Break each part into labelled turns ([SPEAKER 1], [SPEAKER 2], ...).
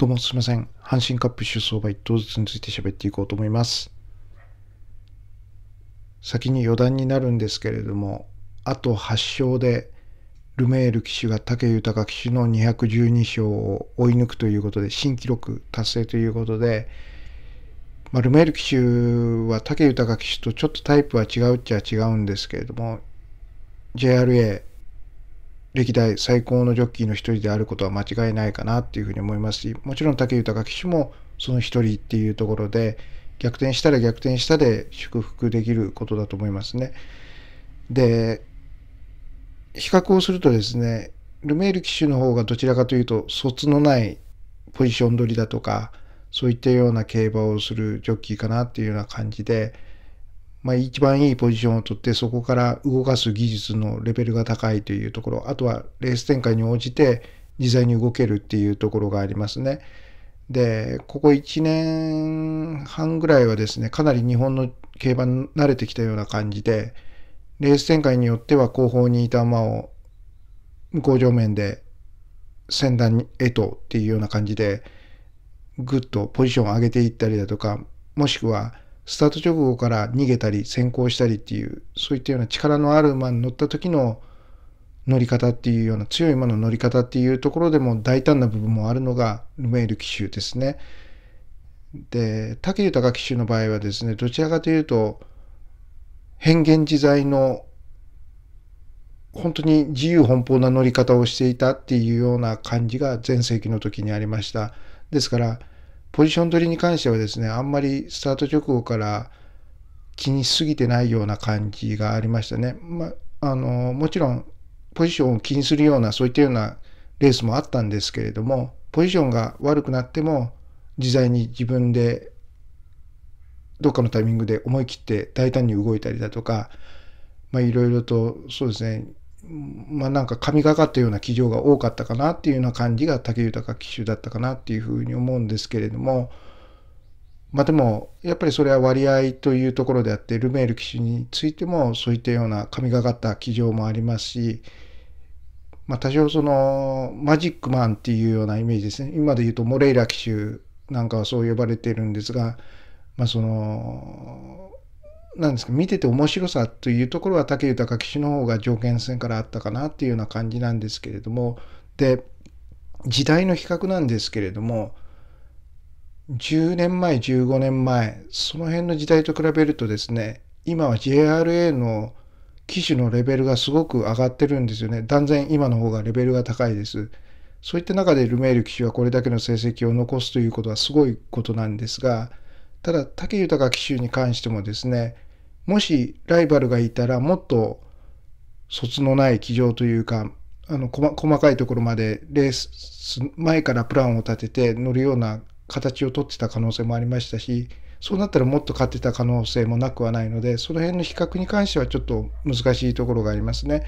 [SPEAKER 1] どうもすいません。阪神カップ出走馬1頭ずつについて喋っていこうと思います。先に余談になるんですけれども、あと8勝でルメール騎手が武豊騎手の212勝を追い抜くということで、新記録達成ということで、まあ、ルメール騎手は武豊騎手とちょっとタイプは違うっちゃ違うんですけれども、JRA 歴代最高のジョッキーの一人であることは間違いないかなっていうふうに思いますし、もちろん武豊騎手もその一人っていうところで、逆転したら逆転したで祝福できることだと思いますね。で、比較をするとですね、ルメール騎手の方がどちらかというと、卒のないポジション取りだとか、そういったような競馬をするジョッキーかなっていうような感じで、まあ、一番いいポジションを取ってそこから動かす技術のレベルが高いというところあとはレース展開に応じて自在に動けるっていうところがありますね。でここ1年半ぐらいはですねかなり日本の競馬に慣れてきたような感じでレース展開によっては後方にいた馬を向上面で先端へとっていうような感じでぐっとポジションを上げていったりだとかもしくはスタート直後から逃げたり先行したりっていうそういったような力のある馬に乗った時の乗り方っていうような強い馬の乗り方っていうところでも大胆な部分もあるのがルメール騎手ですね。で武豊騎手の場合はですねどちらかというと変幻自在の本当に自由奔放な乗り方をしていたっていうような感じが前世紀の時にありました。ですからポジション取りに関してはですね、あんまりスタート直後から気にしすぎてないような感じがありましたね。まあのもちろんポジションを気にするようなそういったようなレースもあったんですけれどもポジションが悪くなっても自在に自分でどっかのタイミングで思い切って大胆に動いたりだとかいろいろとそうですねまあなんか神がかったような記情が多かったかなっていうような感じが武豊騎手だったかなっていうふうに思うんですけれども、まあでも、やっぱりそれは割合というところであって、ルメール騎手についてもそういったような神がかった騎乗もありますし、まあ多少そのマジックマンっていうようなイメージですね。今で言うとモレイラ騎手なんかはそう呼ばれてるんですが、まあその、なんですか見てて面白さというところは武豊騎手の方が条件戦からあったかなっていうような感じなんですけれどもで時代の比較なんですけれども10年前15年前その辺の時代と比べるとですね今は JRA の機種のレベルがすごく上がってるんですよね断然今の方がレベルが高いですそういった中でルメール騎手はこれだけの成績を残すということはすごいことなんですがただ、武豊騎手に関してもですね、もしライバルがいたら、もっと、卒のない騎乗というか、あの細、細かいところまでレース前からプランを立てて乗るような形をとってた可能性もありましたし、そうなったらもっと勝ってた可能性もなくはないので、その辺の比較に関してはちょっと難しいところがありますね。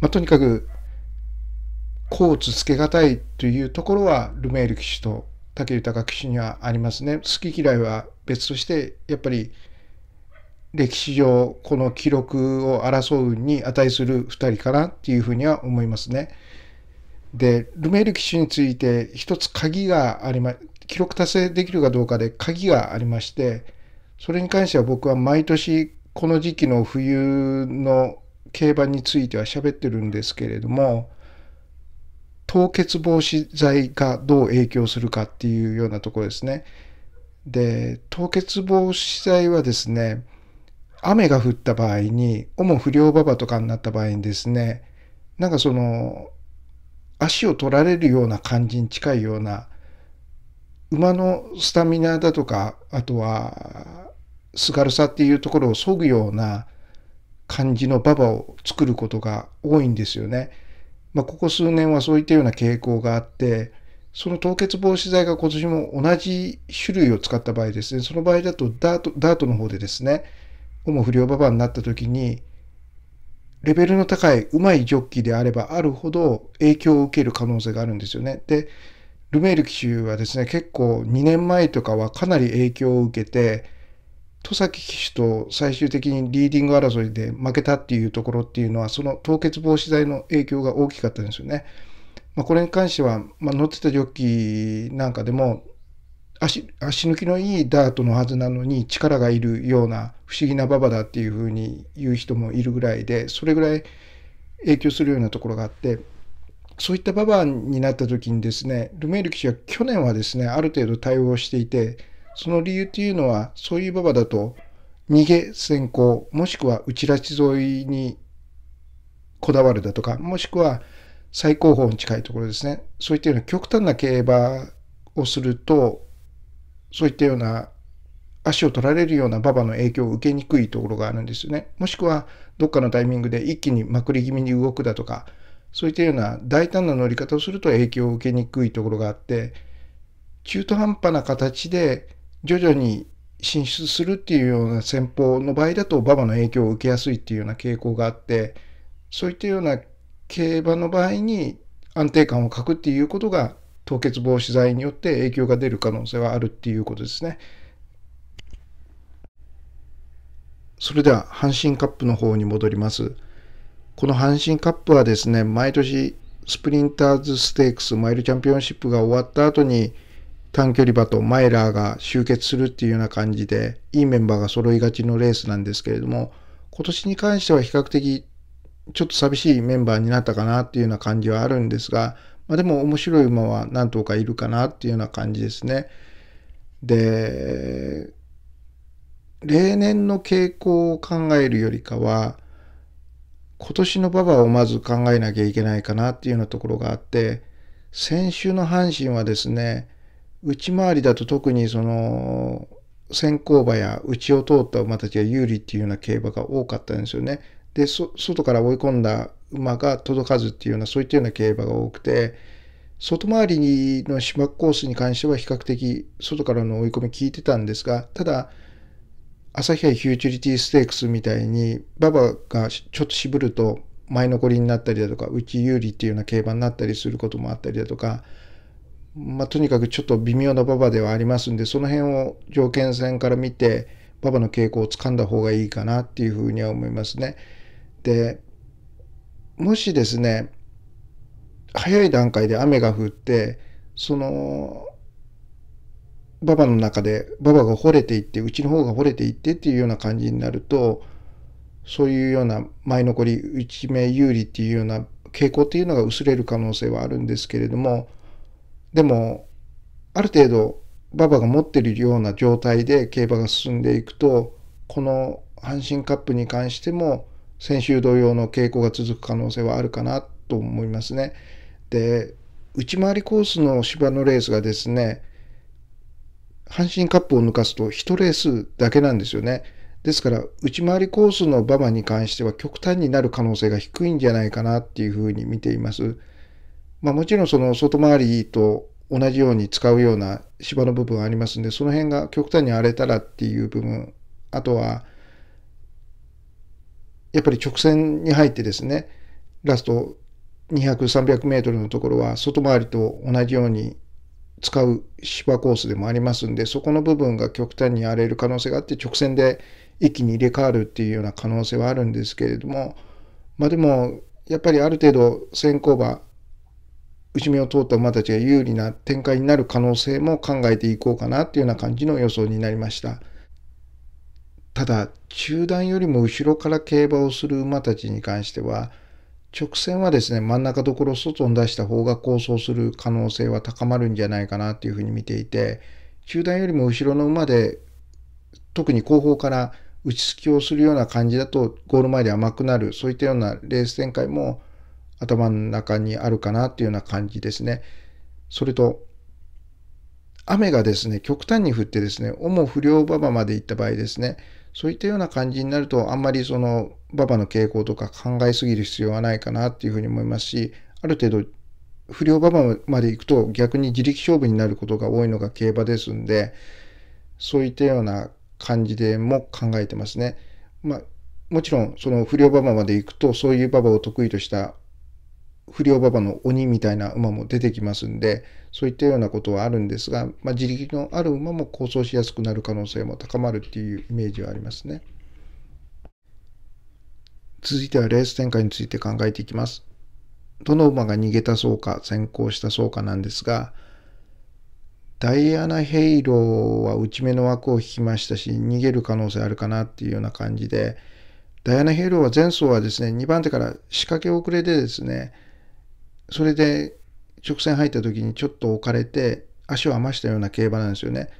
[SPEAKER 1] まあ、とにかく、コーツつけがたいというところは、ルメール騎手と武豊騎手にはありますね。好き嫌いは別としてやっぱり歴史上この記録を争うに値する2人かなっていうふうには思いますね。でルメール騎手について一つ鍵がありま記録達成できるかどうかで鍵がありましてそれに関しては僕は毎年この時期の冬の競馬については喋ってるんですけれども凍結防止剤がどう影響するかっていうようなところですね。で、凍結防止剤はですね、雨が降った場合に、主不良馬場とかになった場合にですね、なんかその、足を取られるような感じに近いような、馬のスタミナだとか、あとは、すがるさっていうところを削ぐような感じの馬場を作ることが多いんですよね。まあ、ここ数年はそういったような傾向があって、その凍結防止剤が今年も同じ種類を使った場合ですね、その場合だとダート、ダートの方でですね、ホモ不良ババになった時に、レベルの高い、うまいジョッキーであればあるほど影響を受ける可能性があるんですよね。で、ルメール騎手はですね、結構2年前とかはかなり影響を受けて、戸崎騎手と最終的にリーディング争いで負けたっていうところっていうのは、その凍結防止剤の影響が大きかったんですよね。まあ、これに関しては、まあ、乗ってたジョッキーなんかでも足、足抜きのいいダートのはずなのに力がいるような不思議な馬場だっていうふうに言う人もいるぐらいで、それぐらい影響するようなところがあって、そういった馬場になった時にですね、ルメール騎手は去年はですね、ある程度対応していて、その理由っていうのは、そういう馬場だと、逃げ先行、もしくは打ち出し沿いにこだわるだとか、もしくは最高峰に近いところですね。そういったような極端な競馬をすると、そういったような足を取られるような馬場の影響を受けにくいところがあるんですよね。もしくは、どっかのタイミングで一気にまくり気味に動くだとか、そういったような大胆な乗り方をすると影響を受けにくいところがあって、中途半端な形で徐々に進出するっていうような戦法の場合だと馬場の影響を受けやすいっていうような傾向があってそういったような競馬の場合に安定感を欠くっていうことが凍結防止剤によって影響が出る可能性はあるっていうことですね。それでは阪神カップの方に戻ります。この阪神カップはですね、毎年スプリンターズステークスマイルチャンピオンシップが終わった後に短距離馬とマイラーが集結するっていうような感じで、いいメンバーが揃いがちのレースなんですけれども、今年に関しては比較的ちょっと寂しいメンバーになったかなっていうような感じはあるんですが、まあ、でも面白い馬は何頭かいるかなっていうような感じですね。で、例年の傾向を考えるよりかは、今年の馬場をまず考えなきゃいけないかなっていうようなところがあって、先週の阪神はですね、内回りだと特にその先行馬や内を通った馬たちが有利っていうような競馬が多かったんですよね。で外から追い込んだ馬が届かずっていうようなそういったような競馬が多くて外回りの芝コースに関しては比較的外からの追い込み効いてたんですがただハ杯フューチュリティステークスみたいに馬場がちょっと渋ると前残りになったりだとか内有利っていうような競馬になったりすることもあったりだとかまあ、とにかくちょっと微妙な馬場ではありますんで、その辺を条件線から見て、馬場の傾向をつかんだ方がいいかなっていうふうには思いますね。で、もしですね、早い段階で雨が降って、その、馬場の中で、馬場が掘れていって、うちの方が掘れていってっていうような感じになると、そういうような前残り、内目有利っていうような傾向っていうのが薄れる可能性はあるんですけれども、でも、ある程度、馬場が持っているような状態で競馬が進んでいくと、この阪神カップに関しても、先週同様の傾向が続く可能性はあるかなと思いますね。で、内回りコースの芝のレースがですね、阪神カップを抜かすと1レースだけなんですよね。ですから、内回りコースの馬場に関しては極端になる可能性が低いんじゃないかなっていうふうに見ています。まあ、もちろんその外回りと同じように使うような芝の部分ありますんで、その辺が極端に荒れたらっていう部分、あとは、やっぱり直線に入ってですね、ラスト200、300メートルのところは外回りと同じように使う芝コースでもありますんで、そこの部分が極端に荒れる可能性があって、直線で一気に入れ替わるっていうような可能性はあるんですけれども、まあでも、やっぱりある程度先行馬、内目を通った馬たちが有利な展開になる可能性も考えていこうかなというような感じの予想になりました。ただ、中段よりも後ろから競馬をする馬たちに関しては、直線はですね、真ん中どころ外に出した方が構想する可能性は高まるんじゃないかなというふうに見ていて、中段よりも後ろの馬で、特に後方から打ち付きをするような感じだと、ゴール前で甘くなる、そういったようなレース展開も頭の中にあるかなっていうような感じですね。それと、雨がですね、極端に降ってですね、主不良馬場まで行った場合ですね、そういったような感じになると、あんまりその馬場の傾向とか考えすぎる必要はないかなっていうふうに思いますし、ある程度、不良馬場まで行くと逆に自力勝負になることが多いのが競馬ですんで、そういったような感じでも考えてますね。まあ、もちろん、その不良馬場まで行くと、そういう馬場を得意とした不良馬場の鬼みたいな馬も出てきますんで、そういったようなことはあるんですが、まあ、自力のある馬も構想しやすくなる可能性も高まるっていうイメージはありますね。続いてはレース展開について考えていきます。どの馬が逃げたそうか、先行したそうかなんですが、ダイアナ・ヘイローは内目の枠を引きましたし、逃げる可能性あるかなっていうような感じで、ダイアナ・ヘイローは前走はですね、2番手から仕掛け遅れでですね、それで直線入った時にちょっと置かれて足を余したような競馬なんですよね。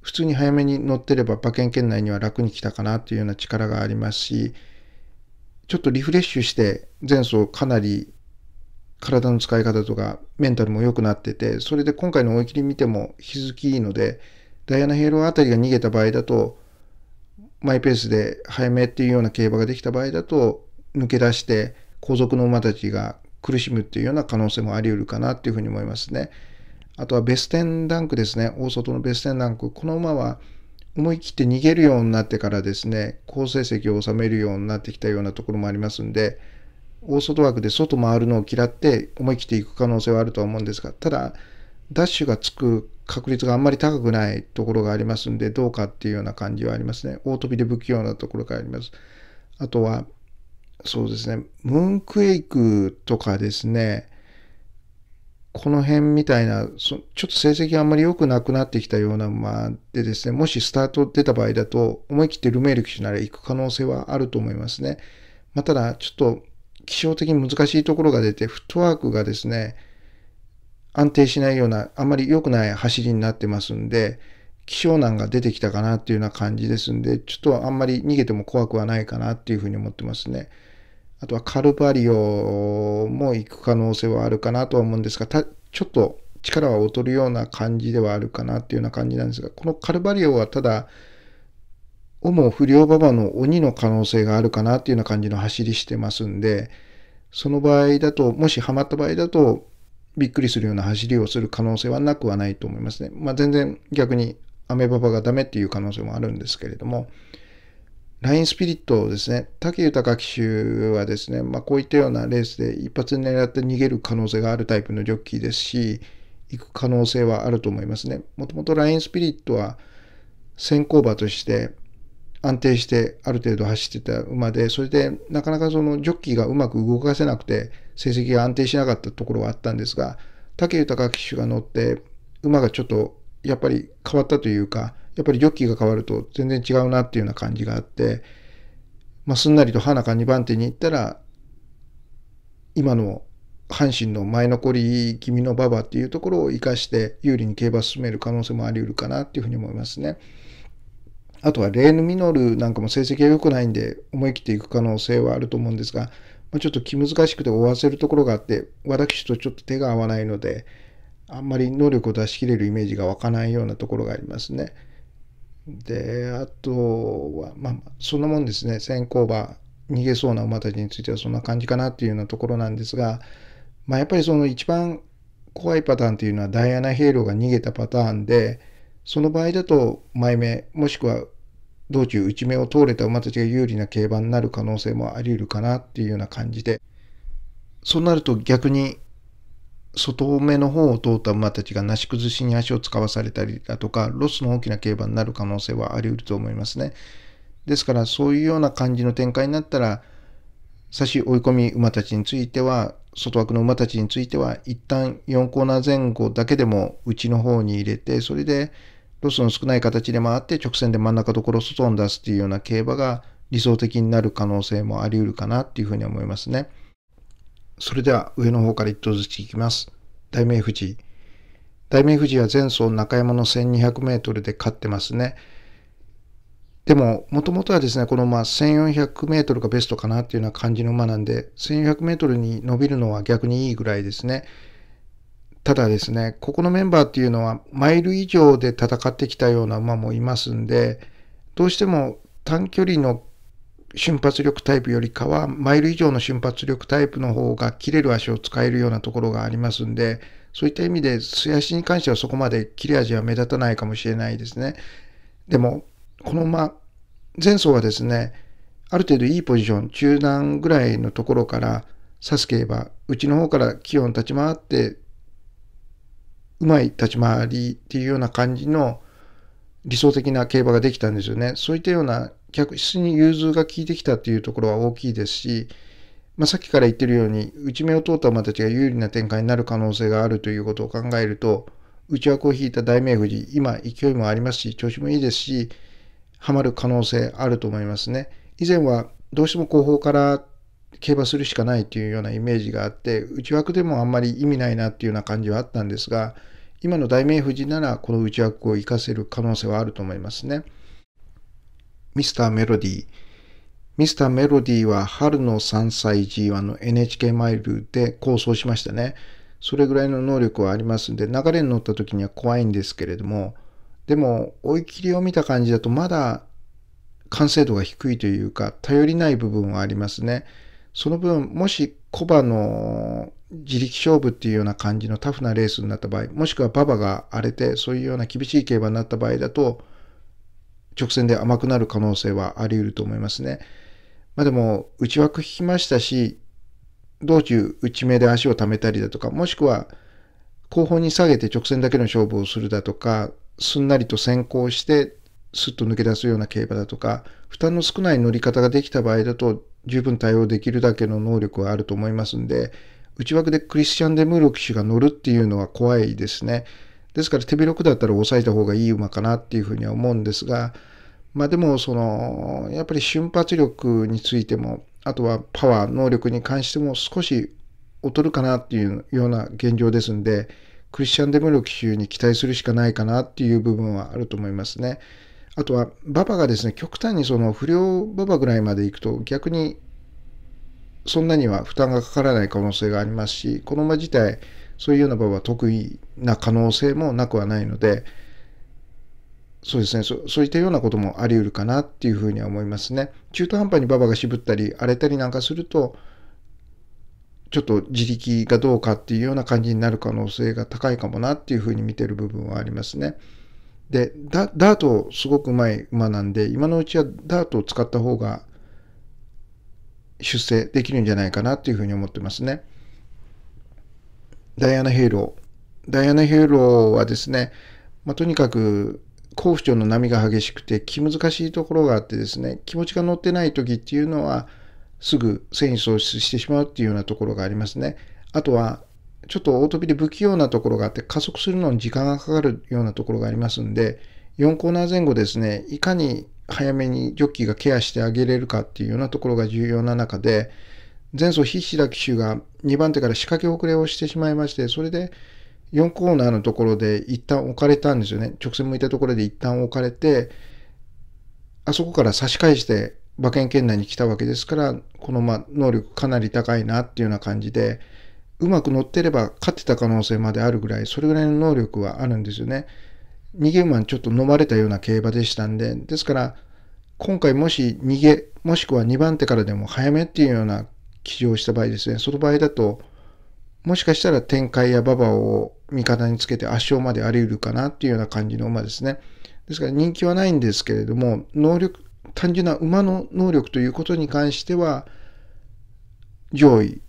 [SPEAKER 1] 普通に早めに乗ってれば馬券圏内には楽に来たかなっていうような力がありますしちょっとリフレッシュして前走かなり体の使い方とかメンタルも良くなっててそれで今回の追い切り見ても日付いいのでダイアナ・ヘイローあたりが逃げた場合だとマイペースで早めっていうような競馬ができた場合だと抜け出して後続の馬たちが苦しむっていうような可能性もあり得るかなっていうふうに思いますね。あとはベステンダンクですね。大外のベステンダンク。この馬は思い切って逃げるようになってからですね、好成績を収めるようになってきたようなところもありますんで、大外枠で外回るのを嫌って思い切っていく可能性はあるとは思うんですが、ただ、ダッシュがつく確率があんまり高くないところがありますんで、どうかっていうような感じはありますね。大飛びで不器用なところがあります。あとは、そうですね、ムーンクエイクとかですね、この辺みたいな、ちょっと成績あんまり良くなくなってきたような馬でですね、もしスタート出た場合だと、思い切ってルメール騎手なら行く可能性はあると思いますね。まあ、ただ、ちょっと、気象的に難しいところが出て、フットワークがですね、安定しないような、あんまり良くない走りになってますんで、気象難が出てきたかなっていうような感じですんで、ちょっとあんまり逃げても怖くはないかなっていうふうに思ってますね。あとはカルバリオも行く可能性はあるかなとは思うんですが、ちょっと力は劣るような感じではあるかなっていうような感じなんですが、このカルバリオはただ、主不良馬場の鬼の可能性があるかなっていうような感じの走りしてますんで、その場合だと、もしハマった場合だと、びっくりするような走りをする可能性はなくはないと思いますね。まあ、全然逆にアメババがダメっていう可能性もあるんですけれども、ラインスピリットですね、武豊騎手はですね、まあ、こういったようなレースで一発狙って逃げる可能性があるタイプのジョッキーですし、行く可能性はあると思いますね。もともとラインスピリットは先行馬として安定してある程度走ってた馬で、それでなかなかそのジョッキーがうまく動かせなくて成績が安定しなかったところはあったんですが、武豊騎手が乗って馬がちょっとやっぱり変わったというか、やっぱりジョッキーが変わると全然違うなっていうような感じがあって、まあ、すんなりと花か2番手に行ったら、今の阪神の前残り君の馬場っていうところを生かして有利に競馬進める可能性もあり得るかなっていうふうに思いますね。あとはレーヌ・ミノルなんかも成績が良くないんで思い切っていく可能性はあると思うんですが、まあ、ちょっと気難しくて追わせるところがあって私とちょっと手が合わないのであんまり能力を出し切れるイメージが湧かないようなところがありますね。で、あとは、まあ、そんなもんですね、先行馬、逃げそうな馬たちについてはそんな感じかなっていうようなところなんですが、まあ、やっぱりその一番怖いパターンっていうのはダイアナ・ヘイローが逃げたパターンで、その場合だと前目、もしくは道中内目を通れた馬たちが有利な競馬になる可能性もあり得るかなっていうような感じで、そうなると逆に外目の方を通った馬たちがなし崩しに足を使わされたりだとか、ロスの大きな競馬になる可能性はあり得ると思いますね。ですから、そういうような感じの展開になったら、差し追い込み馬たちについては、外枠の馬たちについては、一旦4コーナー前後だけでも内の方に入れて、それでロスの少ない形で回って直線で真ん中どころ外に出すっていうような競馬が理想的になる可能性もあり得るかなっていうふうに思いますね。それでは上の方から一頭ずついきます。大名富士。大名富士は前走中山の1200メートルで勝ってますね。でも、もともとはですね、このまあ1400メートルがベストかなっていうような感じの馬なんで、1400メートルに伸びるのは逆にいいぐらいですね。ただですね、ここのメンバーっていうのはマイル以上で戦ってきたような馬もいますんで、どうしても短距離の瞬発力タイプよりかは、マイル以上の瞬発力タイプの方が切れる足を使えるようなところがありますんで、そういった意味で、素足に関してはそこまで切れ味は目立たないかもしれないですね。でも、このま、前走はですね、ある程度いいポジション、中段ぐらいのところから刺すければ、うちの方から気温立ち回って、うまい立ち回りっていうような感じの理想的な競馬ができたんですよね。そういったような客室に融通が効いてきたっていうところは大きいですし、まあ、さっきから言ってるように、内目を通った馬たちが有利な展開になる可能性があるということを考えると、内枠を引いた大名士、今勢いもありますし、調子もいいですし、はまる可能性あると思いますね。以前はどうしても後方から競馬するしかないというようなイメージがあって、内枠でもあんまり意味ないなっていうような感じはあったんですが、今の大名士ならこの内枠を活かせる可能性はあると思いますね。ミスターメロディー。ミスターメロディーは春の3歳 G1 の NHK マイルで構想しましたね。それぐらいの能力はありますんで、流れに乗った時には怖いんですけれども、でも追い切りを見た感じだとまだ完成度が低いというか、頼りない部分はありますね。その分、もしコバの自力勝負っていうような感じのタフなレースになった場合、もしくは馬場が荒れて、そういうような厳しい競馬になった場合だと、直線で甘くなる可能性はあり得ると思いますね。まあでも、内枠引きましたし、道中内目で足を溜めたりだとか、もしくは後方に下げて直線だけの勝負をするだとか、すんなりと先行して、すっと抜け出すような競馬だとか、負担の少ない乗り方ができた場合だと、十分対応できるだけの能力はあると思いますんで、内枠でクリスチャン・デ・ムーロ騎手が乗るっていうのは怖いですね。ですから手広くだったら抑えた方がいい馬かなっていうふうには思うんですが、まあでもその、やっぱり瞬発力についても、あとはパワー、能力に関しても少し劣るかなっていうような現状ですんで、クリスチャン・デムロ騎手に期待するしかないかなっていう部分はあると思いますね。あとは、馬場がですね、極端にその不良馬場ぐらいまで行くと逆にそんなには負担がかからない可能性がありますし、この馬自体、そういうような場は得意な可能性もなくはないので、そうですねそ、そういったようなこともあり得るかなっていうふうには思いますね。中途半端に馬場が渋ったり荒れたりなんかすると、ちょっと自力がどうかっていうような感じになる可能性が高いかもなっていうふうに見てる部分はありますね。で、ダートすごくうまい馬なんで、今のうちはダートを使った方が出世できるんじゃないかなっていうふうに思ってますね。ダイアナ・ヘイロー。ダイアナ・ヘイローはですね、まあ、とにかく好不調の波が激しくて気難しいところがあってですね、気持ちが乗ってない時っていうのは、すぐ戦意喪失してしまうっていうようなところがありますね。あとは、ちょっと大飛びで不器用なところがあって、加速するのに時間がかかるようなところがありますんで、4コーナー前後ですね、いかに早めにジョッキーがケアしてあげれるかっていうようなところが重要な中で、前走ひひら騎手が2番手から仕掛け遅れをしてしまいまして、それで4コーナーのところで一旦置かれたんですよね。直線向いたところで一旦置かれて、あそこから差し返して馬券圏内に来たわけですから、このま能力かなり高いなっていうような感じで、うまく乗ってれば勝ってた可能性まであるぐらい、それぐらいの能力はあるんですよね。逃げ馬にちょっと飲まれたような競馬でしたんで、ですから、今回もし逃げ、もしくは2番手からでも早めっていうような騎乗した場合ですね、その場合だと、もしかしたら展開や馬場を味方につけて圧勝まであり得るかなっていうような感じの馬ですね。ですから人気はないんですけれども、能力、単純な馬の能力ということに関しては、上位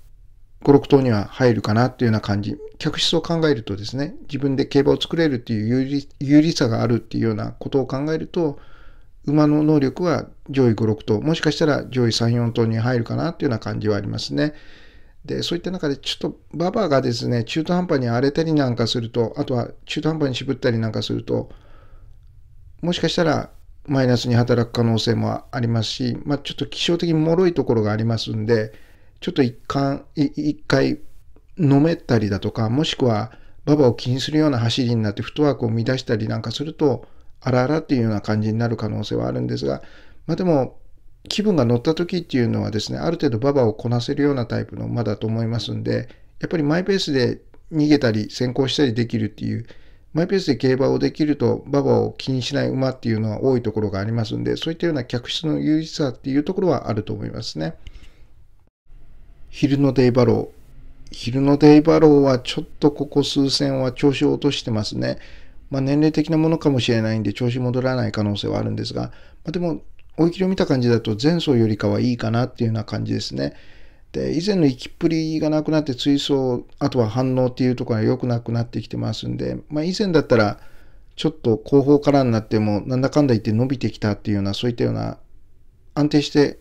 [SPEAKER 1] 5、6頭には入るかなっていうような感じ。客室を考えるとですね、自分で競馬を作れるっていう有利さがあるっていうようなことを考えると、馬の能力は上位5、6頭、もしかしたら上位3、4頭に入るかなというような感じはありますね。で、そういった中で、ちょっと馬場がですね、中途半端に荒れたりなんかすると、あとは中途半端に渋ったりなんかすると、もしかしたらマイナスに働く可能性もありますし、まあ、ちょっと気象的に脆いところがありますんで、ちょっと一貫、一回、飲めたりだとか、もしくは、馬場を気にするような走りになってフットワークを乱したりなんかすると、あらあらっていうような感じになる可能性はあるんですが、まあでも、気分が乗った時っていうのはですね、ある程度ババをこなせるようなタイプの馬だと思いますんで、やっぱりマイペースで逃げたり先行したりできるっていう、マイペースで競馬をできると馬場を気にしない馬っていうのは多いところがありますんで、そういったような客室の優位さっていうところはあると思いますね。昼のデイバロー。昼のデイバローはちょっとここ数戦は調子を落としてますね。まあ、年齢的なものかもしれないんで調子戻らない可能性はあるんですが、まあ、でも追い切りを見た感じだと前走よりかはいいかなっていうような感じですね。で以前の行きっぷりがなくなって追走あとは反応っていうところが良くなくなってきてますんで、まあ、以前だったらちょっと後方からになってもなんだかんだ言って伸びてきたっていうようなそういったような安定して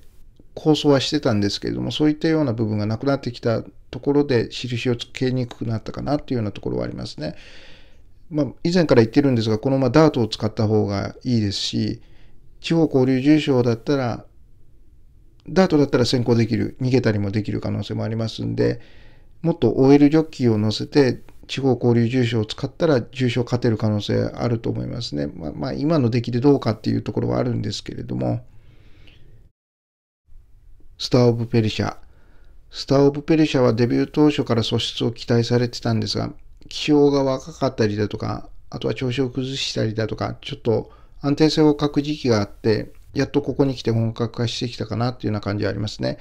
[SPEAKER 1] 構想はしてたんですけれどもそういったような部分がなくなってきたところで印をつけにくくなったかなっていうようなところはありますね。まあ、以前から言ってるんですが、このままダートを使った方がいいですし、地方交流重賞だったら、ダートだったら先行できる、逃げたりもできる可能性もありますんで、もっと OL ジョッキーを乗せて、地方交流重賞を使ったら重所勝てる可能性あると思いますね。まあ、まあ、今の出来でどうかっていうところはあるんですけれども、スター・オブ・ペルシャ。スター・オブ・ペルシャはデビュー当初から素質を期待されてたんですが、気象が若かったりだとか、あとは調子を崩したりだとか、ちょっと安定性を欠く時期があって、やっとここに来て本格化してきたかなっていうような感じはありますね。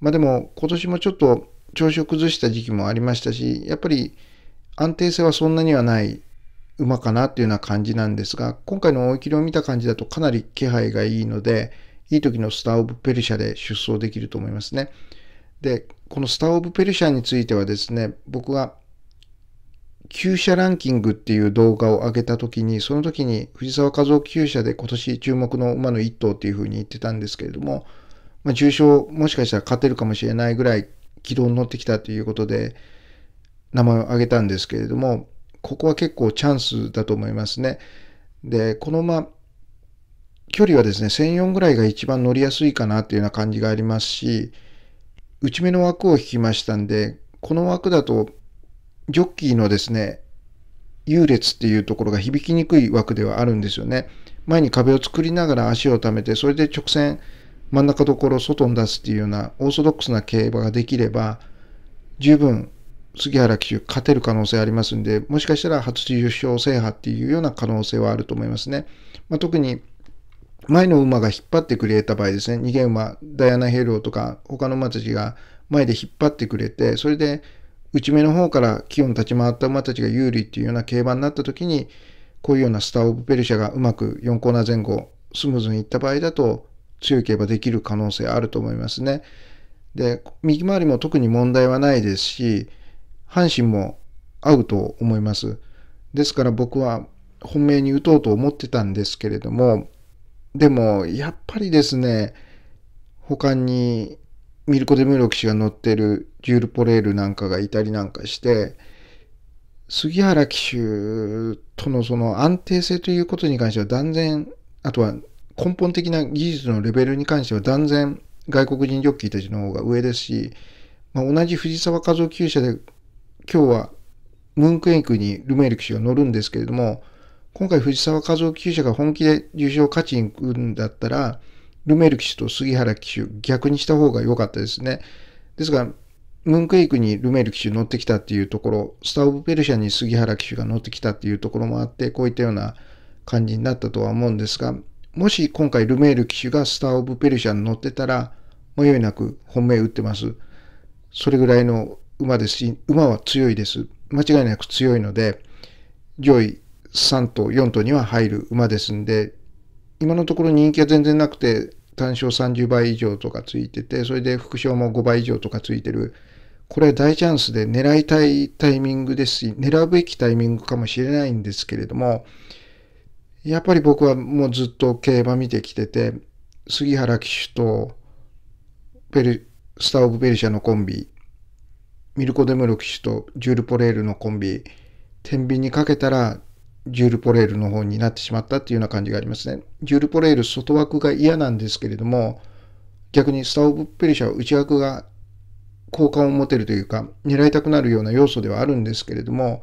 [SPEAKER 1] まあでも今年もちょっと調子を崩した時期もありましたし、やっぱり安定性はそんなにはない馬かなっていうような感じなんですが、今回の大切りを見た感じだとかなり気配がいいので、いい時のスター・オブ・ペルシャで出走できると思いますね。で、このスター・オブ・ペルシャについてはですね、僕が旧車ランキングっていう動画を上げた時に、その時に藤沢和夫旧車で今年注目の馬の1頭っていうふうに言ってたんですけれども、まあ、重賞もしかしたら勝てるかもしれないぐらい軌道に乗ってきたということで、名前を挙げたんですけれども、ここは結構チャンスだと思いますね。で、この馬、距離はですね、1004ぐらいが一番乗りやすいかなっていうような感じがありますし、内目の枠を引きましたんで、この枠だとジョッキーのですね、優劣っていうところが響きにくい枠ではあるんですよね。前に壁を作りながら足を溜めて、それで直線、真ん中どころ外に出すっていうようなオーソドックスな競馬ができれば、十分杉原騎手勝てる可能性ありますんで、もしかしたら初優勝制覇っていうような可能性はあると思いますね。まあ、特に前の馬が引っ張ってくれた場合ですね、逃げ馬、ダイアナ・ヘイローとか他の馬たちが前で引っ張ってくれて、それで内目の方から気温立ち回った馬たちが有利っていうような競馬になった時に、こういうようなスター・オブ・ペルシャがうまく4コーナー前後、スムーズにいった場合だと、強い競馬できる可能性あると思いますね。で、右回りも特に問題はないですし、阪神も合うと思います。ですから僕は本命に打とうと思ってたんですけれども、でもやっぱりですね、他にミルコ・デムロ騎士が乗ってるジュール・ポレールなんかがいたりなんかして、杉原騎手とのその安定性ということに関しては断然、あとは根本的な技術のレベルに関しては断然外国人ジョッキーたちの方が上ですし、まあ、同じ藤沢和夫厩舎で今日はムーンクエイクにルメール騎手が乗るんですけれども、今回藤沢和夫厩舎が本気で勝を勝ちに行くんだったら、ルメール騎手と杉原騎手逆にした方が良かったですね。ですから、ムンクイークにルメール騎手乗ってきたっていうところ、スター・オブ・ペルシャに杉原騎手が乗ってきたっていうところもあって、こういったような感じになったとは思うんですが、もし今回ルメール騎手がスター・オブ・ペルシャに乗ってたら、迷いなく本命打ってます。それぐらいの馬ですし、馬は強いです。間違いなく強いので、上位3頭、4頭には入る馬ですんで、今のところ人気は全然なくて、単勝30倍以上とかついてて、それで副賞も5倍以上とかついてるこれ大チャンスで狙いたいタイミングですし、狙うべきタイミングかもしれないんですけれども、やっぱり僕はもうずっと競馬見てきてて、杉原騎手とペル、スター・オブ・ペルシャのコンビ、ミルコ・デムロ騎手とジュール・ポレールのコンビ、天秤にかけたらジュール・ポレールの方になってしまったっていうような感じがありますね。ジュール・ポレール外枠が嫌なんですけれども、逆にスター・オブ・ペルシャは内枠が好感を持てるというか狙いたくなるような要素ではあるんですけれども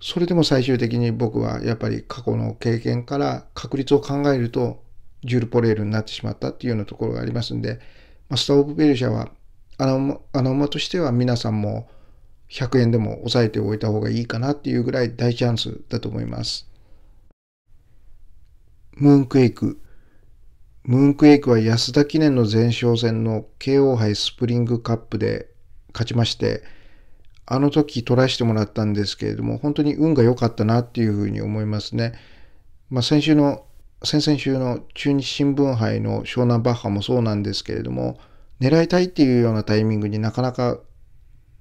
[SPEAKER 1] それでも最終的に僕はやっぱり過去の経験から確率を考えるとジュール・ポレールになってしまったっていうようなところがありますんで、まスター・オブ・ペルシャはアナアマとしては皆さんも100円でも抑えておいた方がいいかなっていうぐらい大チャンスだと思います。ムーンクエイクムーンクエイクは安田記念の前哨戦の KO 杯スプリングカップで勝ちまして、あの時取らせてもらったんですけれども、本当に運が良かったなっていうふうに思いますね。まあ、先週の、先々週の中日新聞杯の湘南バッハもそうなんですけれども、狙いたいっていうようなタイミングになかなか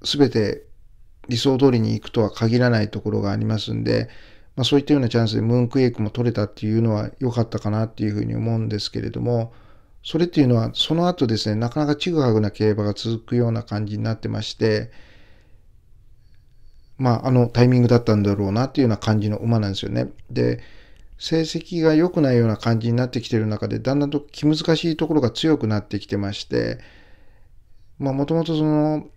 [SPEAKER 1] 全て理想通りに行くとは限らないところがありますんで、まあ、そういったようなチャンスでムーンクエイクも取れたっていうのは良かったかなっていうふうに思うんですけれども、それっていうのはその後ですね、なかなかちぐはぐな競馬が続くような感じになってまして、まあ、あのタイミングだったんだろうなっていうような感じの馬なんですよね。で、成績が良くないような感じになってきてる中で、だんだんと気難しいところが強くなってきてまして、まあ、もともとその、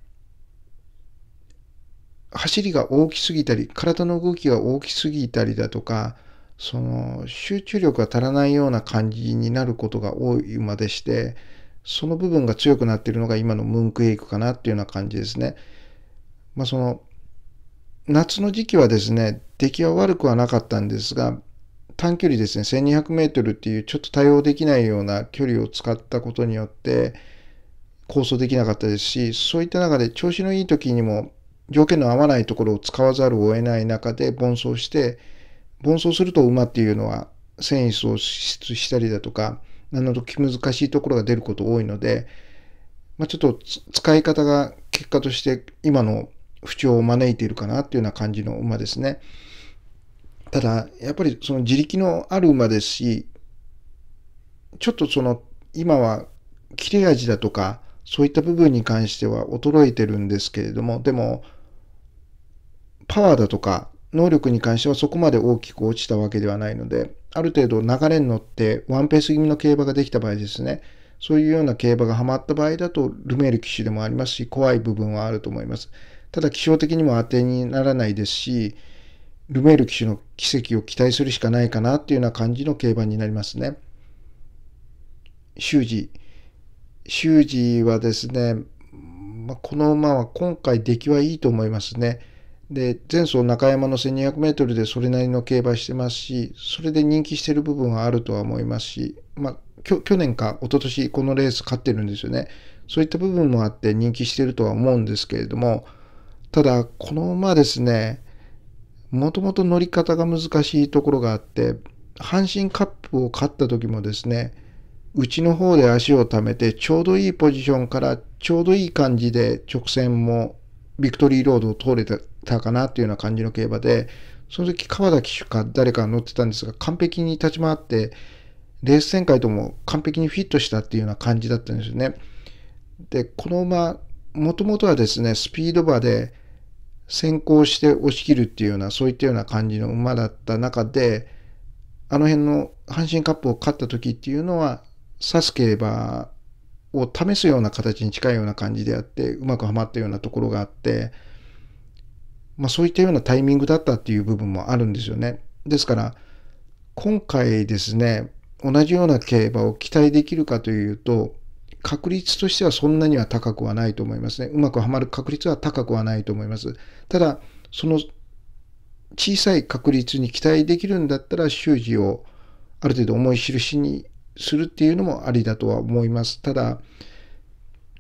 [SPEAKER 1] 走りが大きすぎたり、体の動きが大きすぎたりだとか、その集中力が足らないような感じになることが多い馬でして、その部分が強くなっているのが今のムンクエイクかなっていうような感じですね。まあ、その夏の時期はですね、出来は悪くはなかったんですが、短距離ですね、1200メートルっていうちょっと対応できないような距離を使ったことによって、構想できなかったですし、そういった中で調子のいい時にも条件の合わないところを使わざるを得ない中で奔走して、奔走すると馬っていうのは繊維喪失したりだとか、なのと気難しいところが出ること多いので、まあ、ちょっと使い方が結果として今の不調を招いているかなっていうような感じの馬ですね。ただ、やっぱりその自力のある馬ですし、ちょっとその今は切れ味だとか、そういった部分に関しては衰えてるんですけれども、でも、パワーだとか能力に関してはそこまで大きく落ちたわけではないので、ある程度流れに乗ってワンペース気味の競馬ができた場合ですね、そういうような競馬がハマった場合だと、ルメール騎手でもありますし、怖い部分はあると思います。ただ、気象的にも当てにならないですし、ルメール騎手の奇跡を期待するしかないかなっていうような感じの競馬になりますね。修士。修士はですね、まあ、この馬は今回出来はいいと思いますね。で、前走中山の1200メートルでそれなりの競馬してますし、それで人気してる部分はあるとは思いますし、まあ、去年か一昨年このレース勝ってるんですよね。そういった部分もあって人気してるとは思うんですけれども、ただ、この馬ですね、もともと乗り方が難しいところがあって、阪神カップを勝った時もですね、うちの方で足を貯めて、ちょうどいいポジションから、ちょうどいい感じで直線もビクトリーロードを通れたたかなというような感じの競馬で、その時川田騎手か誰か乗ってたんですが、完璧に立ち回って、レース展開とも完璧にフィットしたっていうような感じだったんですよね。で、この馬、もともとはですね、スピード馬で先行して押し切るっていうような、そういったような感じの馬だった中で、あの辺の阪神カップを勝った時っていうのは、指す競馬を試すような形に近いような感じであって、うまくはまったようなところがあって、まあ、そういったようなタイミングだったっていう部分もあるんですよね。ですから、今回ですね、同じような競馬を期待できるかというと、確率としてはそんなには高くはないと思いますね。うまくはまる確率は高くはないと思います。ただ、その小さい確率に期待できるんだったら、周知をある程度思い印にするっていうのもありだとは思います。ただ、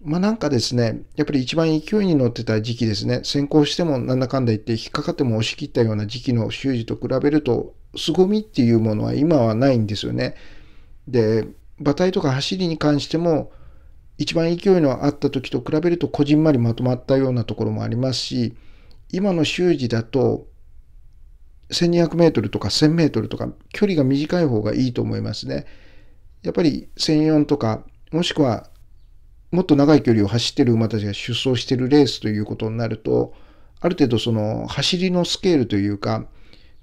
[SPEAKER 1] まあなんかですね、やっぱり一番勢いに乗ってた時期ですね、先行してもなんだかんだ言って引っかかっても押し切ったような時期の習字と比べると、凄みっていうものは今はないんですよね。で、馬体とか走りに関しても、一番勢いのあった時と比べるとこじんまりまとまったようなところもありますし、今の習字だと、1200メートルとか1000メートルとか距離が短い方がいいと思いますね。やっぱり1004とか、もしくはもっと長い距離を走ってる馬たちが出走してるレースということになると、ある程度その走りのスケールというか、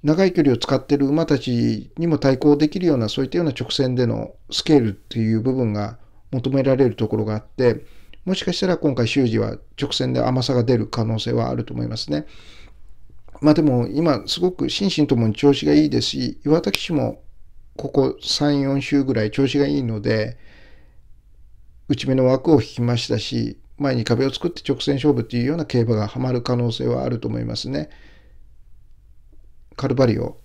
[SPEAKER 1] 長い距離を使ってる馬たちにも対抗できるような、そういったような直線でのスケールっていう部分が求められるところがあって、もしかしたら今回修士は直線で甘さが出る可能性はあると思いますね。まあでも今すごく心身ともに調子がいいですし、岩崎氏もここ3、4週ぐらい調子がいいので、内目の枠を引きましたし、前に壁を作って直線勝負というような競馬がはまる可能性はあると思いますね。カルバリオ。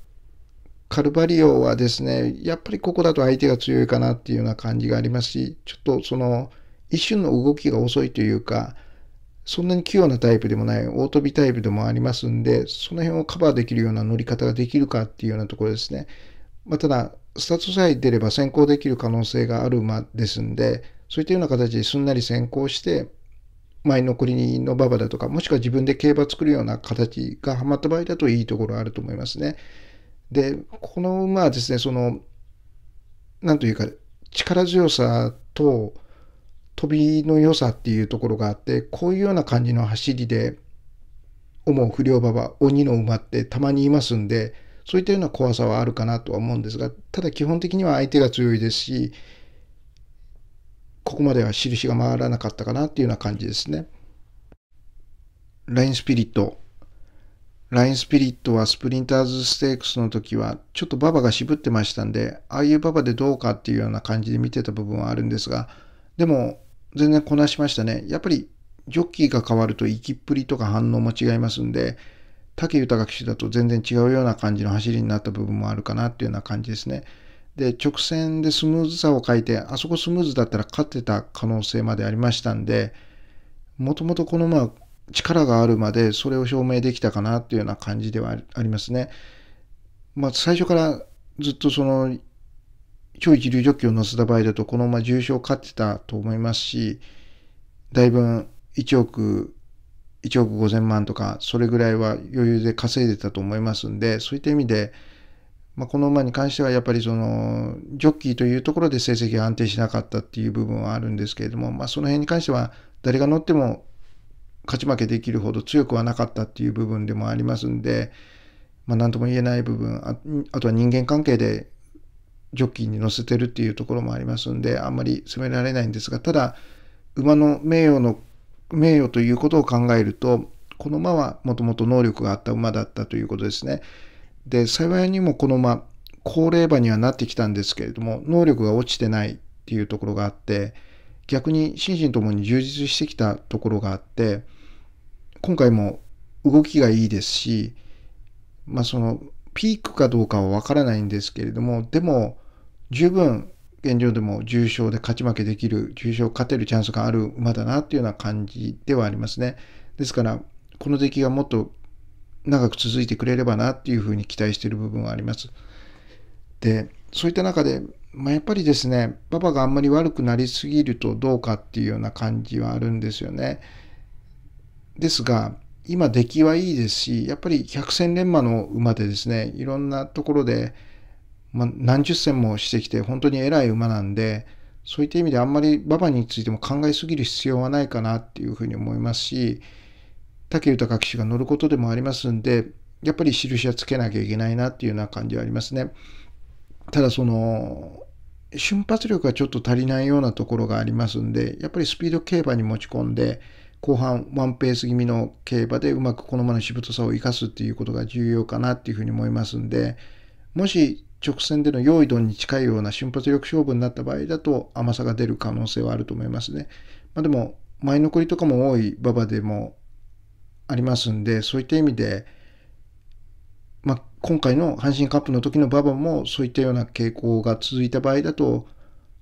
[SPEAKER 1] カルバリオはですね、やっぱりここだと相手が強いかなっていうような感じがありますし、ちょっとその一瞬の動きが遅いというか、そんなに器用なタイプでもない、大飛びタイプでもありますんで、その辺をカバーできるような乗り方ができるかっていうようなところですね。まあ、ただ、スタートさえ出れば先行できる可能性がある馬ですんで、そういったような形ですんなり先行して、前残りの馬場だとか、もしくは自分で競馬作るような形がはまった場合だといいところあると思いますね。で、この馬はですね、その、なんというか、力強さと飛びの良さっていうところがあって、こういうような感じの走りで、思う不良馬場、鬼の馬ってたまにいますんで、そういったような怖さはあるかなとは思うんですが、ただ基本的には相手が強いですし、ここまでは印が回らなかったかなっていうような感じですね。ラインスピリット。ラインスピリットはスプリンターズステークスの時はちょっとババが渋ってましたんで、ああいうババでどうかっていうような感じで見てた部分はあるんですが、でも全然こなしましたね。やっぱりジョッキーが変わると行きっぷりとか反応も違いますんで、武豊騎手だと全然違うような感じの走りになった部分もあるかなっていうような感じですね。で、直線でスムーズさを書いて、あそこスムーズだったら勝ってた可能性までありましたんで、もともとこのまあ力があるまでそれを証明できたかなっていうような感じではありますね。まあ最初からずっとその超一流ジョッキを乗せた場合だとこのまま重賞を勝ってたと思いますし、だいぶ1億、1億5000万とかそれぐらいは余裕で稼いでたと思いますんで、そういった意味で、まあ、この馬に関してはやっぱりそのジョッキーというところで成績が安定しなかったっていう部分はあるんですけれども、まあ、その辺に関しては誰が乗っても勝ち負けできるほど強くはなかったっていう部分でもありますんで、まあ、何とも言えない部分ああとは人間関係でジョッキーに乗せてるっていうところもありますんであんまり責められないんですがただ馬の名誉の名誉ということを考えるとこの馬はもともと能力があった馬だったということですね。で、幸いにもこの、まあ、高齢馬にはなってきたんですけれども、能力が落ちてないっていうところがあって、逆に心身ともに充実してきたところがあって、今回も動きがいいですし、まあその、ピークかどうかはわからないんですけれども、でも、十分現状でも重傷で勝ち負けできる、重症勝てるチャンスがある馬だなっていうような感じではありますね。ですから、この出来がもっと長く続いてくれればなっていうふうに期待している部分はあります。で、そういった中で、まあ、やっぱりですね、パパがあんまり悪くなりすぎるとどうかっていうような感じはあるんですよね。ですが、今出来はいいですし、やっぱり百戦錬磨の馬でですね、いろんなところで、まあ、何十戦もしてきて本当に偉い馬なんで、そういった意味であんまり馬場についても考えすぎる必要はないかなっていうふうに思いますし、武豊騎手が乗ることでもありますんで、やっぱり印はつけなきゃいけないなっていうような感じはありますね。ただその、瞬発力がちょっと足りないようなところがありますんで、やっぱりスピード競馬に持ち込んで、後半ワンペース気味の競馬でうまくこのまのしぶとさを生かすっていうことが重要かなっていうふうに思いますんで、もし直線での用意度に近いような瞬発力勝負になった場合だと甘さが出る可能性はあると思いますね。まあ、でも、前残りとかも多い馬場でもありますんで、そういった意味で、まあ、今回の阪神カップの時の馬場もそういったような傾向が続いた場合だと、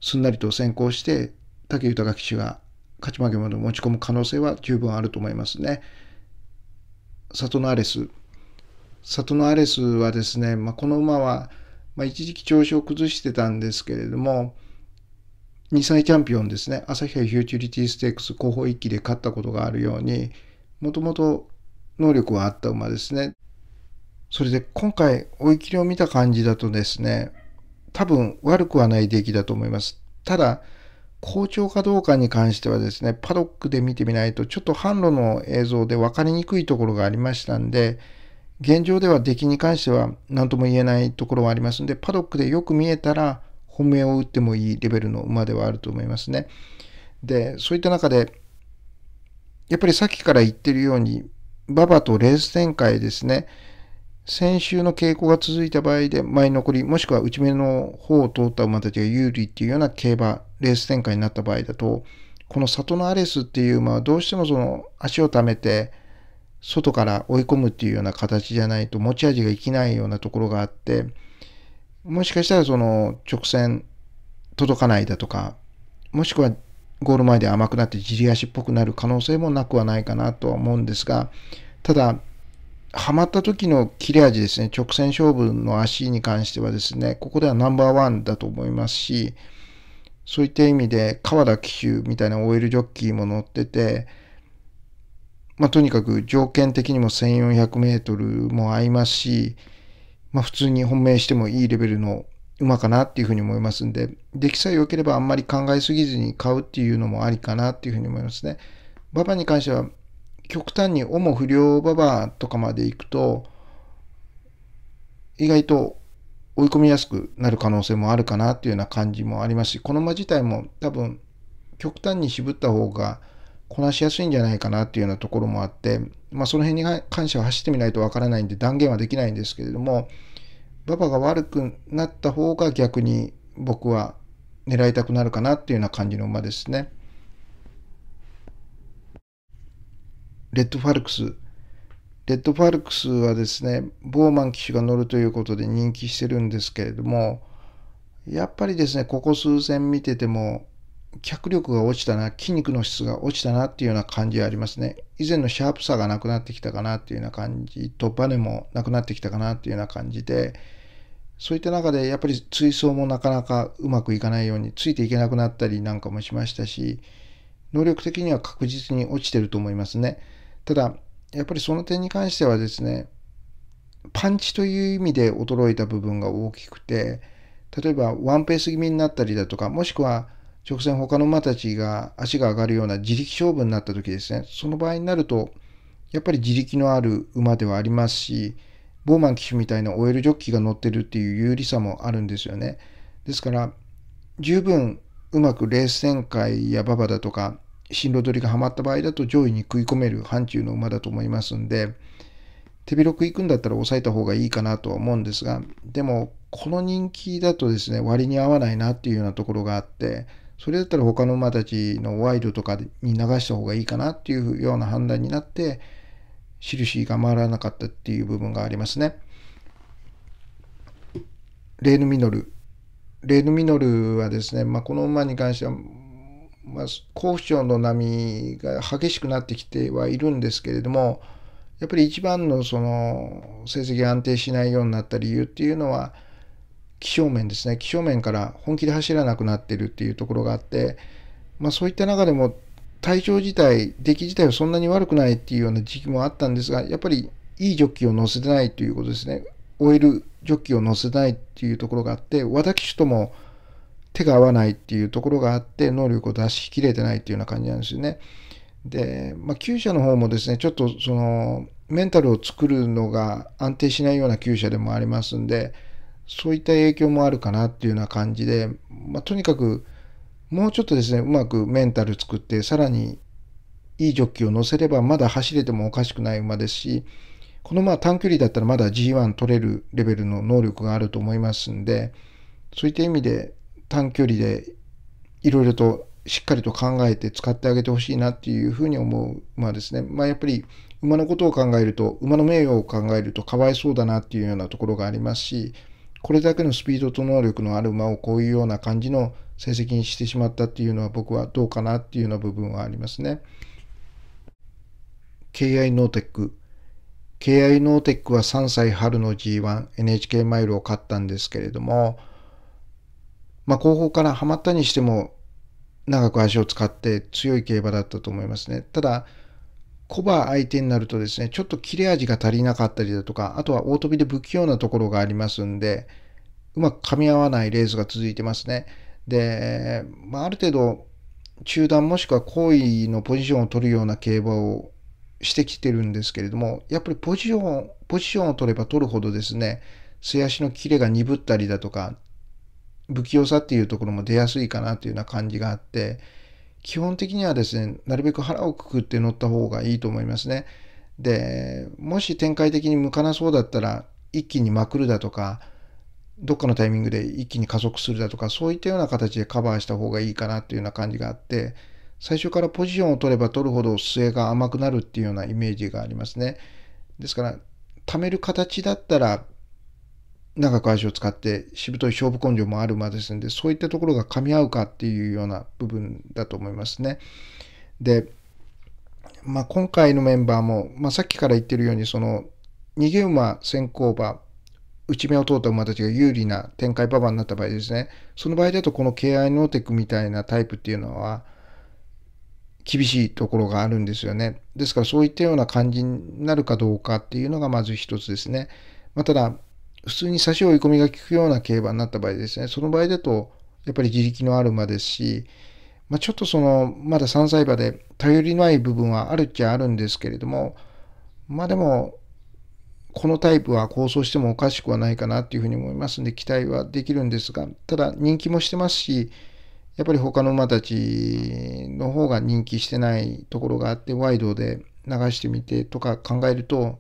[SPEAKER 1] すんなりと先行して、武豊騎手が勝ち負けまで持ち込む可能性は十分あると思いますね。サトノアレス。サトノアレスはですね、まあ、この馬は、まあ、一時期調子を崩してたんですけれども、2歳チャンピオンですね、朝日杯フューチュリティステークス候補一期で勝ったことがあるように、もともと能力はあった馬ですね。それで今回追い切りを見た感じだとですね、多分悪くはない出来だと思います。ただ、好調かどうかに関してはですね、パドックで見てみないと、ちょっと販路の映像で分かりにくいところがありましたんで、現状では出来に関しては何とも言えないところはありますんで、パドックでよく見えたら、本命を打ってもいいレベルの馬ではあると思いますね。で、そういった中で、やっぱりさっきから言ってるように、馬場とレース展開ですね。先週の傾向が続いた場合で前残り、もしくは内目の方を通った馬たちが有利っていうような競馬、レース展開になった場合だと、この里のアレスっていう馬はどうしてもその足を溜めて、外から追い込むっていうような形じゃないと持ち味が生きないようなところがあって、もしかしたらその直線届かないだとか、もしくはゴール前で甘くなってじり足っぽくなる可能性もなくはないかなとは思うんですが、ただ、はまった時の切れ味ですね、直線勝負の足に関してはですね、ここではナンバーワンだと思いますし、そういった意味で川田騎手みたいな OL ジョッキーも乗ってて、まあ、とにかく条件的にも1400メートルも合いますし、まあ、普通に本命してもいいレベルの馬かなっていうふうに思いますんで、出来さえ良ければあんまり考えすぎずに買うっていうのもありかなっていうふうに思いますね。馬場に関しては、極端に主不良馬場とかまで行くと、意外と追い込みやすくなる可能性もあるかなっていうような感じもありますし、この馬自体も多分、極端に渋った方がこなしやすいんじゃないかなっていうようなところもあって、まあその辺に関しては走ってみないとわからないんで断言はできないんですけれども、ババが悪くなった方が逆に僕は狙いたくなるかなっていうような感じの馬ですね。レッドファルクス。レッドファルクスはですね、ボーマン騎手が乗るということで人気してるんですけれども、やっぱりですね、ここ数戦見てても、脚力が落ちたな、筋肉の質が落ちたなっていうような感じはありますね。以前のシャープさがなくなってきたかなっていうような感じと、バネもなくなってきたかなっていうような感じで、そういった中でやっぱり追走もなかなかうまくいかないように、ついていけなくなったりなんかもしましたし、能力的には確実に落ちてると思いますね。ただ、やっぱりその点に関してはですね、パンチという意味で衰えた部分が大きくて、例えばワンペース気味になったりだとか、もしくは直線他の馬たちが足が上がるような自力勝負になった時ですね、その場合になると、やっぱり自力のある馬ではありますし、ボーマン騎手みたいなオイルジョッキが乗ってるっていう有利さもあるんですよね。ですから、十分うまくレース展開や馬場だとか、進路取りがはまった場合だと上位に食い込める範疇の馬だと思いますんで、手広く行くんだったら抑えた方がいいかなとは思うんですが、でも、この人気だとですね、割に合わないなっていうようなところがあって、それだったら他の馬たちのワイドとかに流した方がいいかなっていうような判断になって、印が回らなかったっていう部分がありますね。レーヌ・ミノル。レーヌ・ミノルはですね、まあ、この馬に関しては、まあ、高不調の波が激しくなってきてはいるんですけれども、やっぱり一番のその成績が安定しないようになった理由っていうのは、気象面ですね気象面から本気で走らなくなってるっていうところがあって、まあ、そういった中でも体調自体出来自体はそんなに悪くないっていうような時期もあったんですがやっぱりいいジョッキを乗せてないということですねオえるジョッキを乗せないっていうところがあって私とも手が合わないっていうところがあって能力を出しきれてないっていうような感じなんですよね。で、まあ、厩舎の方もですねちょっとそのメンタルを作るのが安定しないような厩舎でもありますんで、そういった影響もあるかなっていうような感じで、まあ、とにかくもうちょっとですね、うまくメンタル作って、さらにいいジョッキを乗せれば、まだ走れてもおかしくない馬ですし、このまあ短距離だったらまだ G1 取れるレベルの能力があると思いますんで、そういった意味で短距離でいろいろとしっかりと考えて使ってあげてほしいなっていうふうに思う馬ですね。まあやっぱり馬のことを考えると、馬の名誉を考えるとかわいそうだなっていうようなところがありますし、これだけのスピードと能力のある馬をこういうような感じの成績にしてしまったっていうのは僕はどうかなっていうような部分はありますね。KI ノーテック KI ノーテックは3歳春の G1NHK マイルを勝ったんですけれども、まあ、後方からハマったにしても長く足を使って強い競馬だったと思いますね。ただ、コバ相手になるとですね、ちょっと切れ味が足りなかったりだとか、あとは大飛びで不器用なところがありますんで、うまく噛み合わないレースが続いてますね。で、まあ、ある程度、中段もしくは後位のポジションを取るような競馬をしてきてるんですけれども、やっぱりポジション、ポジションを取れば取るほどですね、素足のキレが鈍ったりだとか、不器用さっていうところも出やすいかなというような感じがあって、基本的にはですね、なるべく腹をくくって乗った方がいいと思いますね。で、もし展開的に向かなそうだったら、一気にまくるだとか、どっかのタイミングで一気に加速するだとか、そういったような形でカバーした方がいいかなっていうような感じがあって、最初からポジションを取れば取るほど末が甘くなるっていうようなイメージがありますね。ですから、貯める形だったら、長く足を使ってしぶとい勝負根性もある馬ですんでそういったところが噛み合うかっていうような部分だと思いますね。で、まあ、今回のメンバーも、まあ、さっきから言ってるようにその逃げ馬先行馬内目を通った馬たちが有利な展開馬場になった場合ですねその場合だとこの敬愛ノーテックみたいなタイプっていうのは厳しいところがあるんですよねですからそういったような感じになるかどうかっていうのがまず一つですね、まあ、ただ普通に差し追い込みが効くような競馬になった場合ですね、その場合だと、やっぱり自力のある馬ですし、まあ、ちょっとその、まだ3歳馬で頼りない部分はあるっちゃあるんですけれども、まあでも、このタイプは構想してもおかしくはないかなっていうふうに思いますんで、期待はできるんですが、ただ人気もしてますし、やっぱり他の馬たちの方が人気してないところがあって、ワイドで流してみてとか考えると、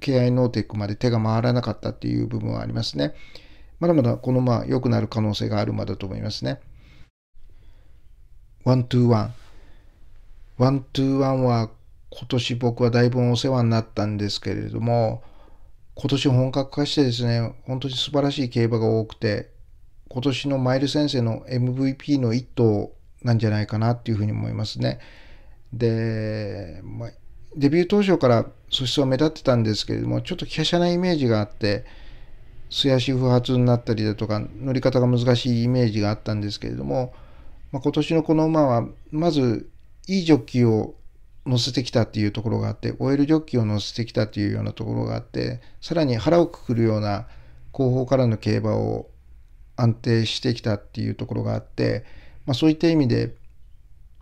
[SPEAKER 1] 敬愛ノーテックまで手が回らなかったっていう部分はありますね。まだまだこのまあ良くなる可能性があるまだと思いますね。ワントゥーワン。ワントゥーワンは今年僕はだいぶお世話になったんですけれども、今年本格化してですね、本当に素晴らしい競馬が多くて、今年のマイル先生の MVP の1頭なんじゃないかなっていうふうに思いますね。で、まあ、デビュー当初から素質は目立ってたんですけれども、ちょっと華奢なイメージがあって、素足不発になったりだとか、乗り方が難しいイメージがあったんですけれども、まあ、今年のこの馬は、まず、いいジョッキーを乗せてきたっていうところがあって、オイルジョッキーを乗せてきたっていうようなところがあって、さらに腹をくくるような後方からの競馬を安定してきたっていうところがあって、まあ、そういった意味で、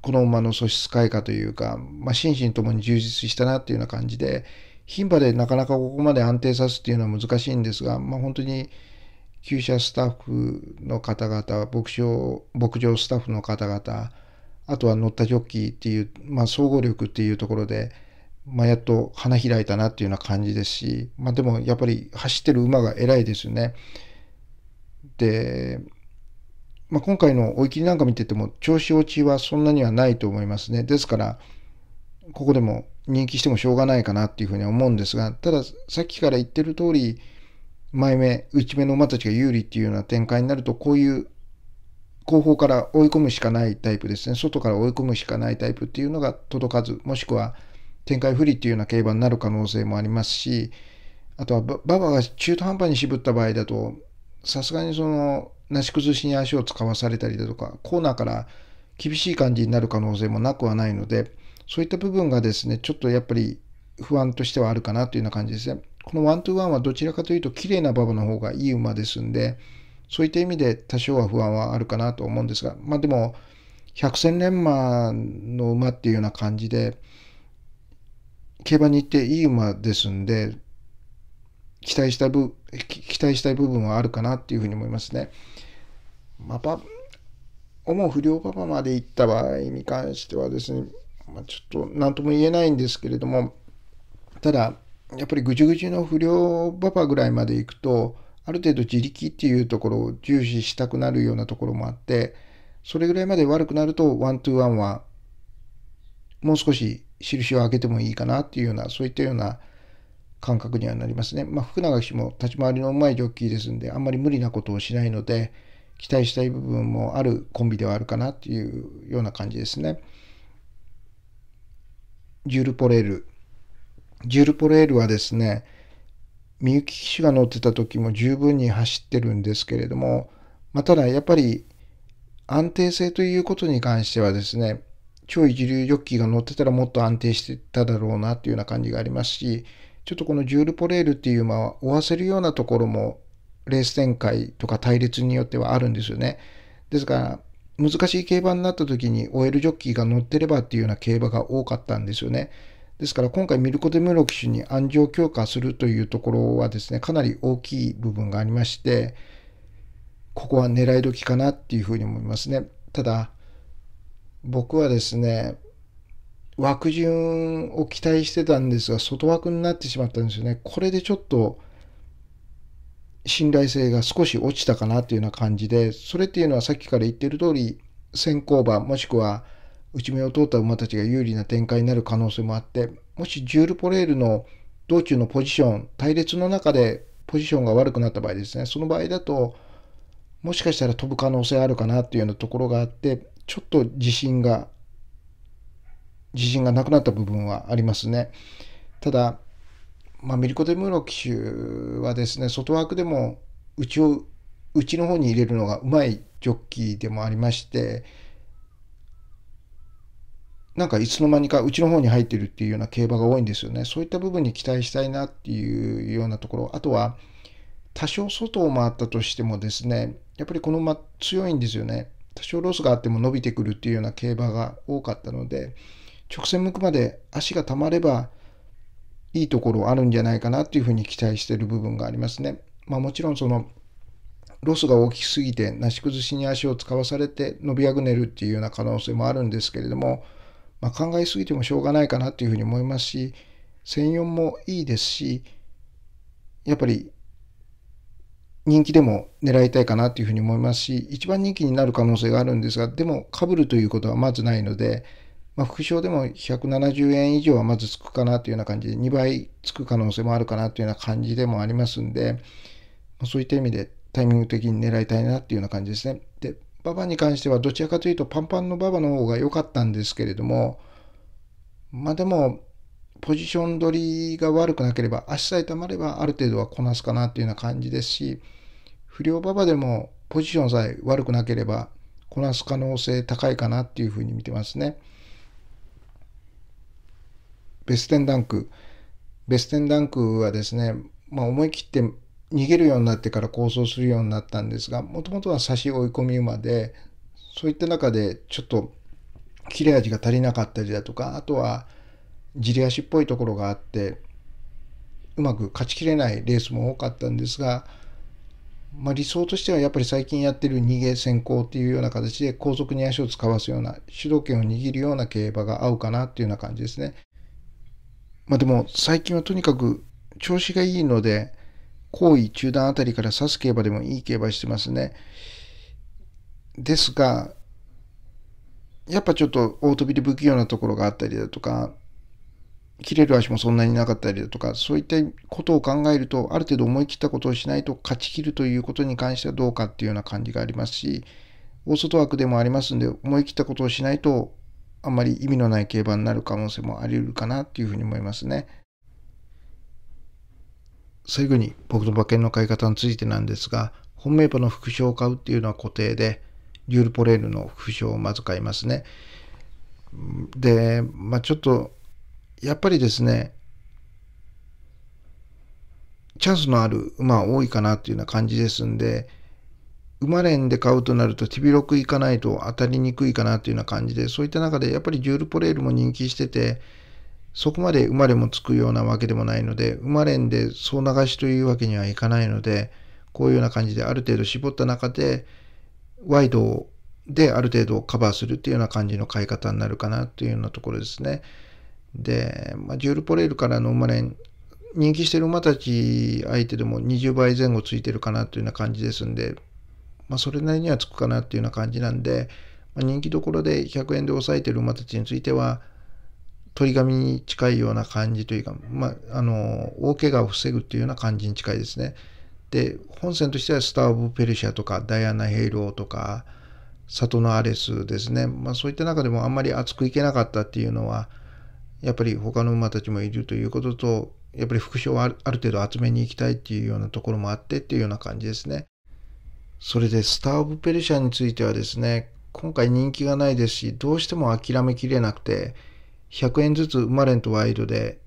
[SPEAKER 1] この馬の素質開花というか、まあ、心身ともに充実したなっていうような感じで、牝馬でなかなかここまで安定さすっていうのは難しいんですが、まあ、本当に厩舎スタッフの方々、牧場牧場スタッフの方々、あとは乗ったジョッキーっていう、まあ、総合力っていうところで、まあ、やっと花開いたなっていうような感じですし、まあ、でもやっぱり走ってる馬が偉いですよね。でまあ、今回の追い切りなんか見てても調子落ちはそんなにはないと思いますね。ですから、ここでも人気してもしょうがないかなっていうふうには思うんですが、たださっきから言ってる通り、前目、内目の馬たちが有利っていうような展開になると、こういう後方から追い込むしかないタイプですね。外から追い込むしかないタイプっていうのが届かず、もしくは展開不利っていうような競馬になる可能性もありますし、あとは馬場が中途半端に渋った場合だと、さすがにそのなし崩しに足を使わされたりだとか、コーナーから厳しい感じになる可能性もなくはないので、そういった部分がですね、ちょっとやっぱり不安としてはあるかなというような感じですね。このワントゥーワンはどちらかというと綺麗な馬場の方がいい馬ですんで、そういった意味で多少は不安はあるかなと思うんですが、まあでも、百戦錬磨の馬っていうような感じで、競馬に行っていい馬ですんで、期待した期待したい部分はあるかなっていうふうに思いますね。まあ、パ主不良パパまで行った場合に関してはですね、まあ、ちょっと何とも言えないんですけれども、ただ、やっぱりぐちゅぐちゅの不良パパぐらいまで行くと、ある程度自力っていうところを重視したくなるようなところもあって、それぐらいまで悪くなると、ワントゥーワンは、もう少し印を上げてもいいかなっていうような、そういったような感覚にはなりますね。まあ、福永氏も立ち回りのうまいジョッキーですんで、あんまり無理なことをしないので、期待したい部分もあるコンビではあるかなっていうような感じですね。ジュール・ポレール。ジュール・ポレールはですね、みゆき騎手が乗ってた時も十分に走ってるんですけれども、まあ、ただやっぱり安定性ということに関してはですね、超一流ジョッキーが乗ってたらもっと安定してただろうなっていうような感じがありますし、ちょっとこのジュール・ポレールっていう馬は追わせるようなところもレース展開とか対立によってはあるんですよね。ですから、難しい競馬になった時に OL ジョッキーが乗ってればっていうような競馬が多かったんですよね。ですから今回ミルコ・デムロ騎氏に安定強化するというところはですね、かなり大きい部分がありまして、ここは狙い時かなっていうふうに思いますね。ただ、僕はですね、枠順を期待してたんですが、外枠になってしまったんですよね。これでちょっと信頼性が少し落ちたかなというような感じで、それっていうのはさっきから言ってる通り、先行馬、もしくは内目を通った馬たちが有利な展開になる可能性もあって、もしジュール・ポレールの道中のポジション、隊列の中でポジションが悪くなった場合ですね、その場合だと、もしかしたら飛ぶ可能性あるかなっていうようなところがあって、ちょっと自信が、自信がなくなった部分はありますね。ただ、まあ、ミルコ・デ・ムーロ騎手はですね外枠でも内を内の方に入れるのがうまいジョッキーでもありましてなんかいつの間にかうちの方に入ってるっていうような競馬が多いんですよね。そういった部分に期待したいなっていうようなところ。あとは、多少外を回ったとしてもですね、やっぱりこの馬強いんですよね。多少ロスがあっても伸びてくるっていうような競馬が多かったので、直線向くまで足がたまれば、いいところあるんじゃないかなっていうふうに期待してる部分がありますね。まあ、もちろんそのロスが大きすぎてなし崩しに足を使わされて伸びあぐねるっていうような可能性もあるんですけれども、まあ、考えすぎてもしょうがないかなっていうふうに思いますし専用もいいですしやっぱり人気でも狙いたいかなっていうふうに思いますし一番人気になる可能性があるんですがでもかぶるということはまずないのでまあ、副賞でも170円以上はまずつくかなというような感じで、2倍つく可能性もあるかなというような感じでもありますんで、そういった意味でタイミング的に狙いたいなというような感じですね。で、馬場に関してはどちらかというとパンパンの馬場の方が良かったんですけれども、まあでも、ポジション取りが悪くなければ、足さえたまればある程度はこなすかなというような感じですし、不良馬場でもポジションさえ悪くなければこなす可能性高いかなっていうふうに見てますね。ベステンダンク。ベステンダンクはですね、まあ、思い切って逃げるようになってから構想するようになったんですが、もともとは差し追い込み馬で、そういった中でちょっと切れ味が足りなかったりだとか、あとはじり足っぽいところがあって、うまく勝ちきれないレースも多かったんですが、まあ、理想としてはやっぱり最近やってる逃げ先行っていうような形で後続に足を使わすような主導権を握るような競馬が合うかなっていうような感じですね。まあでも最近はとにかく調子がいいので、好位中段あたりから指す競馬でもいい競馬してますね。ですが、やっぱちょっと大飛びで不器用なところがあったりだとか、切れる足もそんなになかったりだとか、そういったことを考えると、ある程度思い切ったことをしないと勝ちきるということに関してはどうかっていうような感じがありますし、大外枠でもありますんで、思い切ったことをしないとあんまり意味のない競馬になる可能性もあり得るかなっていうふうに思いますね。最後に僕の馬券の買い方についてなんですが、本命馬の副賞を買うっていうのは固定で、リュールポレールの副賞をまず買いますね。で、まあちょっと、やっぱりですね、チャンスのある馬は多いかなっていうような感じですんで、生まれんで買うとなると手広くいかないと当たりにくいかなというような感じで、そういった中でやっぱりジュールポレールも人気してて、そこまで生まれもつくようなわけでもないので、生まれんで総流しというわけにはいかないので、こういうような感じである程度絞った中で、ワイドである程度カバーするっていうような感じの買い方になるかなというようなところですね。で、まあ、ジュールポレールからの生れん人気してる馬たち相手でも20倍前後ついてるかなというような感じですんで、まあ、それなりにはつくかなっていうような感じなんで、まあ、人気どころで100円で抑えてる馬たちについては、鳥紙に近いような感じというか、まあ、あの、大怪我を防ぐっていうような感じに近いですね。で、本戦としてはスター・オブ・ペルシアとか、ダイアナ・ヘイローとか、里のアレスですね。まあ、そういった中でもあんまり熱くいけなかったっていうのは、やっぱり他の馬たちもいるということと、やっぱり副賞はある程度集めに行きたいっていうようなところもあってっていうような感じですね。それでスター・オブ・ペルシャについてはですね、今回人気がないですし、どうしても諦めきれなくて、100円ずつマレンとワイドで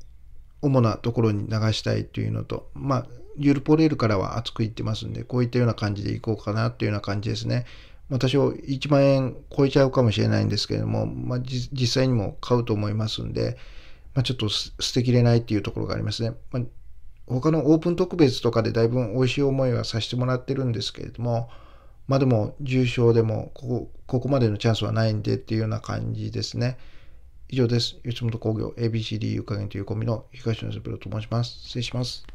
[SPEAKER 1] 主なところに流したいというのと、まあ、ゆるポレールからは熱くいってますんで、こういったような感じでいこうかなというような感じですね。ま多少1万円超えちゃうかもしれないんですけれども、まあ、実際にも買うと思いますんで、まあ、ちょっと捨てきれないっていうところがありますね。まあ、他のオープン特別とかでだいぶ美味しい思いはさせてもらってるんですけれども、まあでも重症でもここここまでのチャンスはないんでっていうような感じですね。以上です。吉本興業 ABCD ゆかげんというコンビの東野セプロと申します。失礼します。